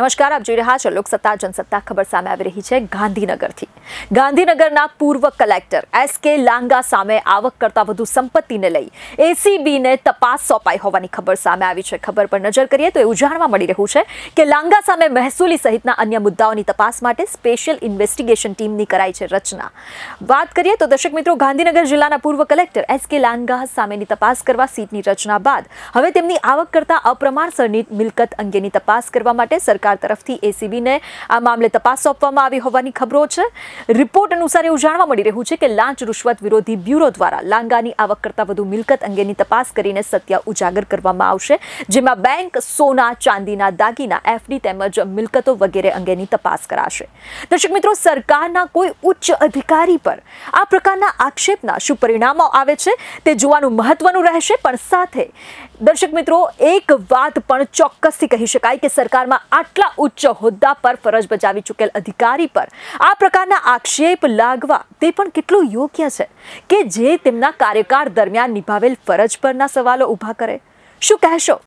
નમસ્કાર આપ જોઈ રહ્યા છો લોકસત્તા જનસત્તા ખબર સામે આવી રહી છે ગાંધીનગરથી ગાંધીનગરના પૂર્વ કલેક્ટર એસ કે લાંગા સામે આવક કરતાં વધુ સંપત્તિને લઈ એસીબીને તપાસ સોંપાઈ હોવાની ખબર સામે આવી છે ખબર પર નજર કરીએ તો એવું જાણવા મળી રહ્યું છે કે લાંગા સામે મહેસૂલી સહિતના અન્ય મુદ્દાઓની તપાસ માટે સ્પેશિયલ ઇન્વેસ્ટિગેશન ટીમની કરાઈ છે રચના વાત કરીએ તો દર્શક મિત્રો ગાંધીનગર જિલ્લાના પૂર્વ કલેક્ટર એસ કે લાંગા સામેની તપાસ કરવા સીટની રચના બાદ હવે તેમની આવક કરતાં અપ્રમાણસરની મિલકત અંગેની તપાસ કરવા માટે સરકાર તરફથી એસીબીને આ મામલે તપાસ સોંપવામાં આવી હોવાની ખબરો છે રિપોર્ટ અનુસાર એવું જાણવા મળી રહ્યું છે કે લાંચ રૂશ્વત વિરોધી બ્યુરો દ્વારા લાંગાની આવક કરતાં વધુ મિલકત અંગેની તપાસ કરીને સત્ય ઉજાગર કરવામાં આવશે જેમાં બેંક સોના ચાંદીના દાગીના એફડી તેમજ મિલકતો વગેરે અંગેની તપાસ કરાશે દર્શક મિત્રો સરકારના કોઈ ઉચ્ચ અધિકારી પર આ પ્રકારના આક્ષેપના શું પરિણામો આવે છે તે જોવાનું મહત્વનું રહેશે પણ સાથે દર્શક મિત્રો એક વાત પણ ચોક્કસથી કહી શકાય કે સરકારમાં આટલા ઉચ્ચ હોદ્દા પર ફરજ બજાવી ચૂકેલ અધિકારી પર આ પ્રકારના આક્ષેપ લાગવા તે પણ કેટલું યોગ્ય છે કે જે તેમના કાર્યકાળ દરમિયાન નિભાવેલ ફરજ પરના સવાલો ઊભા કરે શું કહેશો